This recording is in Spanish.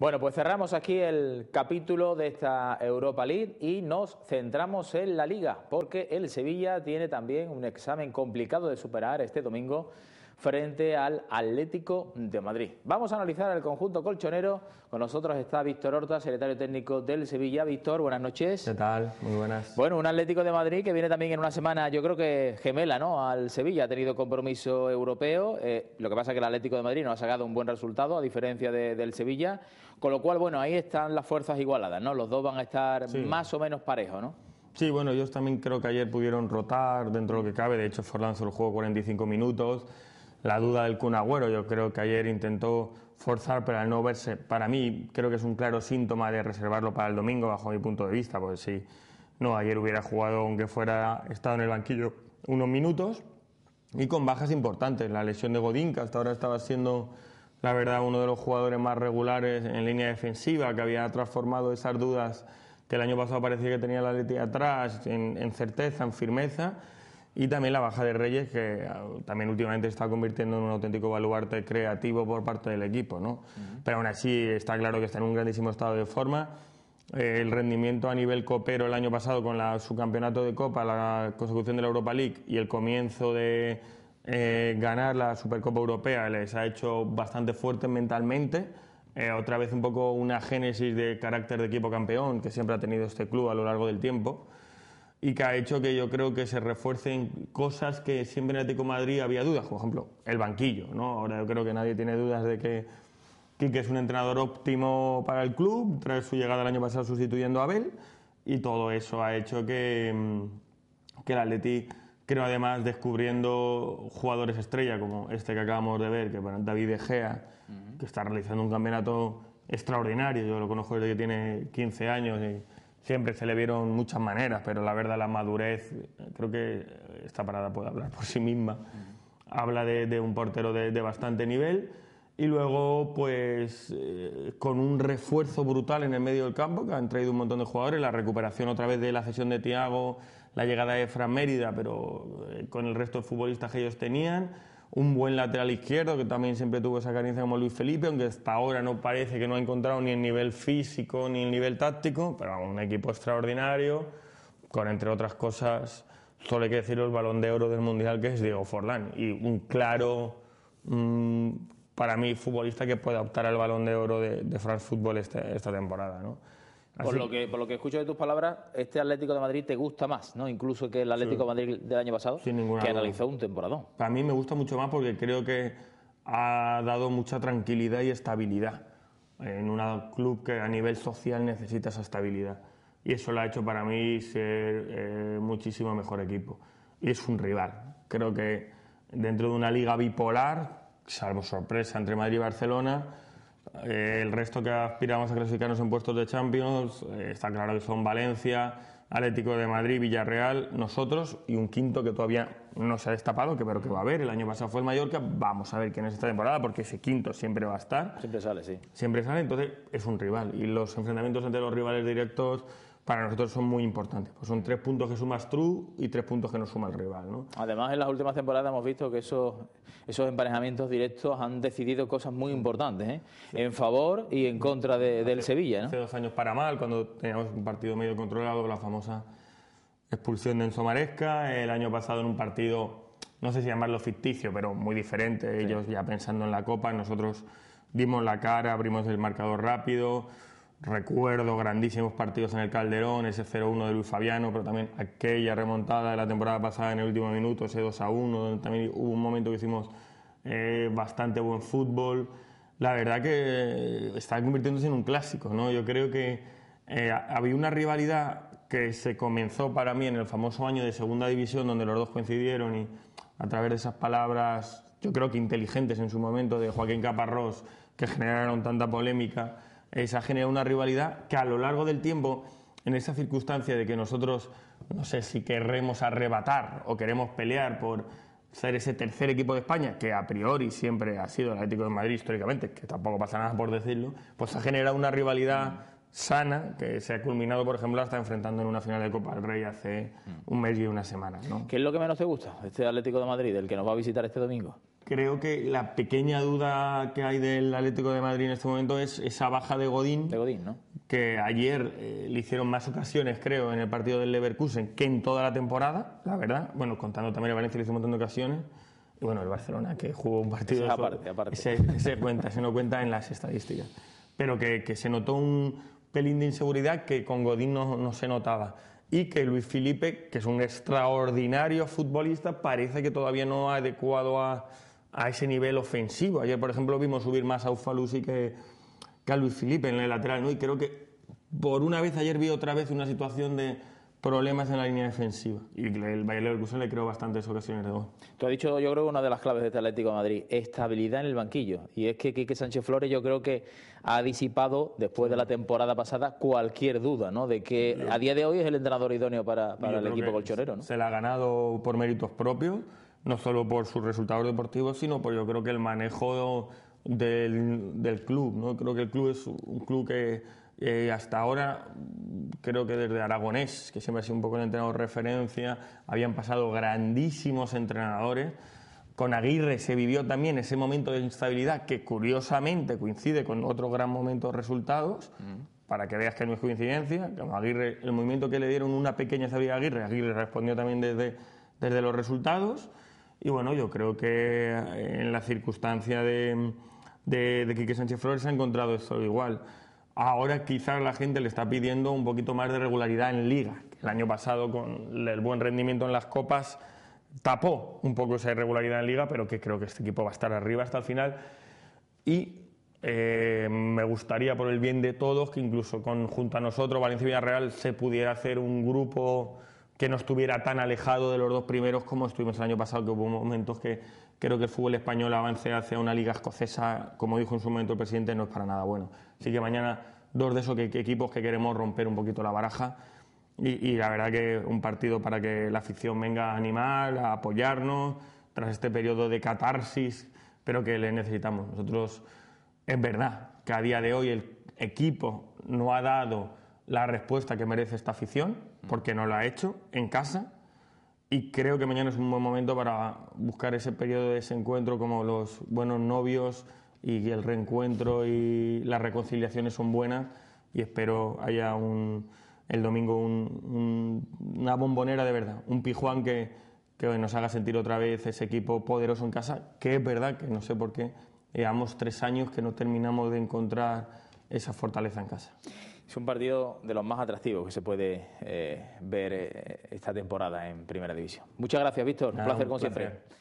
Bueno, pues cerramos aquí el capítulo de esta Europa League y nos centramos en la liga, porque el Sevilla tiene también un examen complicado de superar este domingo frente al Atlético de Madrid. Vamos a analizar el conjunto colchonero. Con nosotros está Víctor Horta, secretario técnico del Sevilla. Víctor, buenas noches. ¿Qué tal? Muy buenas. Bueno, un Atlético de Madrid que viene también en una semana, yo creo que gemela, ¿no? Al Sevilla ha tenido compromiso europeo. Eh, lo que pasa es que el Atlético de Madrid no ha sacado un buen resultado, a diferencia del Sevilla. Con lo cual, bueno, ahí están las fuerzas igualadas, ¿no? Los dos van a estar más o menos parejos, ¿no? Sí, bueno, ellos también creo que ayer pudieron rotar dentro de lo que cabe. De hecho, Forlán el juego 45 minutos la duda del cunagüero Yo creo que ayer intentó forzar pero al no verse. Para mí, creo que es un claro síntoma de reservarlo para el domingo, bajo mi punto de vista, porque si no, ayer hubiera jugado, aunque fuera estado en el banquillo unos minutos, y con bajas importantes. La lesión de Godín, que hasta ahora estaba siendo, la verdad, uno de los jugadores más regulares en línea defensiva, que había transformado esas dudas que el año pasado parecía que tenía la Leti atrás, en certeza, en firmeza y también la baja de Reyes, que ah, también últimamente está convirtiendo en un auténtico baluarte creativo por parte del equipo. ¿no? Pero aún así está claro que está en un grandísimo estado de forma. Eh, el rendimiento a nivel copero el año pasado con la, subcampeonato de Copa, la consecución de la Europa League y el comienzo de eh, ganar la Supercopa Europea les ha hecho bastante fuertes mentalmente. Eh, otra vez un poco una génesis de carácter de equipo campeón que siempre ha tenido este club a lo largo del tiempo y que ha hecho que yo creo que se refuercen cosas que siempre en Atlético Madrid había dudas, por ejemplo, el banquillo, ¿no? Ahora yo creo que nadie tiene dudas de que Quique es un entrenador óptimo para el club, tras su llegada el año pasado sustituyendo a Abel, y todo eso ha hecho que, mm, que el Atleti, creo además descubriendo jugadores estrella, como este que acabamos de ver, que para David Egea, que está realizando un campeonato extraordinario, yo lo conozco desde que tiene 15 años y siempre se le vieron muchas maneras, pero la verdad la madurez, creo que esta parada puede hablar por sí misma, habla de, un portero de, bastante nivel y luego pues eh, con un refuerzo brutal en el medio del campo que han traído un montón de jugadores, la recuperación otra vez de la cesión de Tiago, la llegada de Fran Mérida, pero eh, con el resto de futbolistas que ellos tenían un buen lateral izquierdo, que también siempre tuvo esa carencia como Luis Felipe, aunque hasta ahora no parece que no ha encontrado ni el nivel físico ni el nivel táctico, pero un equipo extraordinario, con entre otras cosas, solo hay que decirlo, el balón de oro del Mundial, que es Diego Forlán, y un claro, mm, para mí, futbolista que puede optar al balón de oro de, France Football esta, esta temporada. ¿no? Por lo, que, por lo que escucho de tus palabras, este Atlético de Madrid te gusta más, ¿no? Incluso que el Atlético de Madrid del año pasado, que realizó un temporadón. Para mí me gusta mucho más porque creo que ha dado mucha tranquilidad y estabilidad en un club que a nivel social necesita esa estabilidad. Y eso lo ha hecho para mí ser eh, muchísimo mejor equipo. Y es un rival. Creo que dentro de una liga bipolar, salvo sorpresa entre Madrid y Barcelona, eh, el resto que aspiramos a clasificarnos en puestos de Champions eh, está claro que son Valencia, Atlético de Madrid, Villarreal, nosotros y un quinto que todavía no se ha destapado, que pero que va a haber. El año pasado fue el Mallorca. Vamos a ver quién es esta temporada porque ese quinto siempre va a estar. Siempre sale, sí. Siempre sale, entonces es un rival. Y los enfrentamientos entre los rivales directos para nosotros son muy importantes. Pues son tres puntos que sumas true y tres puntos que nos suma el rival. ¿no? Además, en las últimas temporadas hemos visto que esos, esos emparejamientos directos han decidido cosas muy importantes, ¿eh? en favor y en contra de, del Sevilla. ¿no? Hace dos años para mal, cuando teníamos un partido medio controlado, la famosa expulsión de Enzo Maresca, el año pasado en un partido, no sé si llamarlo ficticio, pero muy diferente, ellos ya pensando en la Copa, nosotros dimos la cara, abrimos el marcador rápido Recuerdo grandísimos partidos en el Calderón, ese 0-1 de Luis Fabiano, pero también aquella remontada de la temporada pasada en el último minuto, ese 2-1, donde también hubo un momento que hicimos eh, bastante buen fútbol. La verdad que está convirtiéndose en un clásico, ¿no? Yo creo que eh, había una rivalidad que se comenzó para mí en el famoso año de segunda división, donde los dos coincidieron y a través de esas palabras, yo creo que inteligentes en su momento, de Joaquín Caparrós, que generaron tanta polémica esa se ha generado una rivalidad que a lo largo del tiempo, en esa circunstancia de que nosotros, no sé si queremos arrebatar o queremos pelear por ser ese tercer equipo de España, que a priori siempre ha sido el Atlético de Madrid históricamente, que tampoco pasa nada por decirlo, pues ha generado una rivalidad sana que se ha culminado, por ejemplo, hasta enfrentando en una final de Copa del Rey hace un mes y una semana. ¿Qué es lo que menos te gusta, este Atlético de Madrid, el que nos va a visitar este domingo? creo que la pequeña duda que hay del Atlético de Madrid en este momento es esa baja de Godín. De Godín, ¿no? Que ayer eh, le hicieron más ocasiones, creo, en el partido del Leverkusen que en toda la temporada, la verdad. Bueno, contando también el Valencia le hizo un montón de ocasiones. Y bueno, el Barcelona, que jugó un partido. aparte, aparte. Se cuenta, se no cuenta en las estadísticas. Pero que, se notó un pelín de inseguridad que con Godín no, no se notaba y que Luis Felipe, que es un extraordinario futbolista, parece que todavía no ha adecuado a, a ese nivel ofensivo. Ayer, por ejemplo, vimos subir más a Ufalusi que, que a Luis Felipe en el lateral, ¿no? Y creo que por una vez ayer vi otra vez una situación de problemas en la línea defensiva. Y el Bayer Leverkusen le creo bastantes ocasiones de gol. Tú has dicho, yo creo, una de las claves de este Atlético de Madrid, estabilidad en el banquillo. Y es que Quique Sánchez Flores yo creo que ha disipado, después de la temporada pasada, cualquier duda, ¿no? De que a día de hoy es el entrenador idóneo para, para el equipo colchonero, ¿no? Se la ha ganado por méritos propios no solo por sus resultados deportivos, sino por yo creo que el manejo del, del club. ¿no? Creo que el club es un club que eh, hasta ahora, creo que desde Aragonés, que siempre ha sido un poco el entrenador referencia, habían pasado grandísimos entrenadores. Con Aguirre se vivió también ese momento de instabilidad que curiosamente coincide con otro gran momento de resultados, mm. para que veas que no es coincidencia. Aguirre, el movimiento que le dieron una pequeña estabilidad a Aguirre, Aguirre respondió también desde, desde los resultados. Y bueno, yo creo que eh, en la circunstancia de, de, Quique Sánchez Flores se ha encontrado eso igual. Ahora quizás la gente le está pidiendo un poquito más de regularidad en liga. El año pasado con el buen rendimiento en las copas tapó un poco esa irregularidad en liga, pero que creo que este equipo va a estar arriba hasta el final. Y eh, me gustaría, por el bien de todos, que incluso junto a nosotros, Valencia y Villarreal, se pudiera hacer un grupo que no estuviera tan alejado de los dos primeros como estuvimos el año pasado, que hubo momentos que creo que el fútbol español avance hacia una liga escocesa, como dijo en su momento el presidente, no es para nada bueno. Así que mañana dos de esos equipos que queremos romper un poquito la baraja y, y, la verdad que un partido para que la afición venga a animar, a apoyarnos tras este periodo de catarsis, pero que le necesitamos. Nosotros, es verdad que a día de hoy el equipo no ha dado la respuesta que merece esta afición, porque no la ha hecho en casa. Y creo que mañana es un buen momento para buscar ese periodo de desencuentro como los buenos novios y el reencuentro y las reconciliaciones son buenas. Y espero haya un, el domingo una bombonera de verdad, un pijuán que, que nos haga sentir otra vez ese equipo poderoso en casa, que es verdad que no sé por qué llevamos tres años que no terminamos de encontrar esa fortaleza en casa. Es un partido de los más atractivos que se puede eh, ver eh, esta temporada en Primera División. Muchas gracias, Víctor. Un placer, como siempre.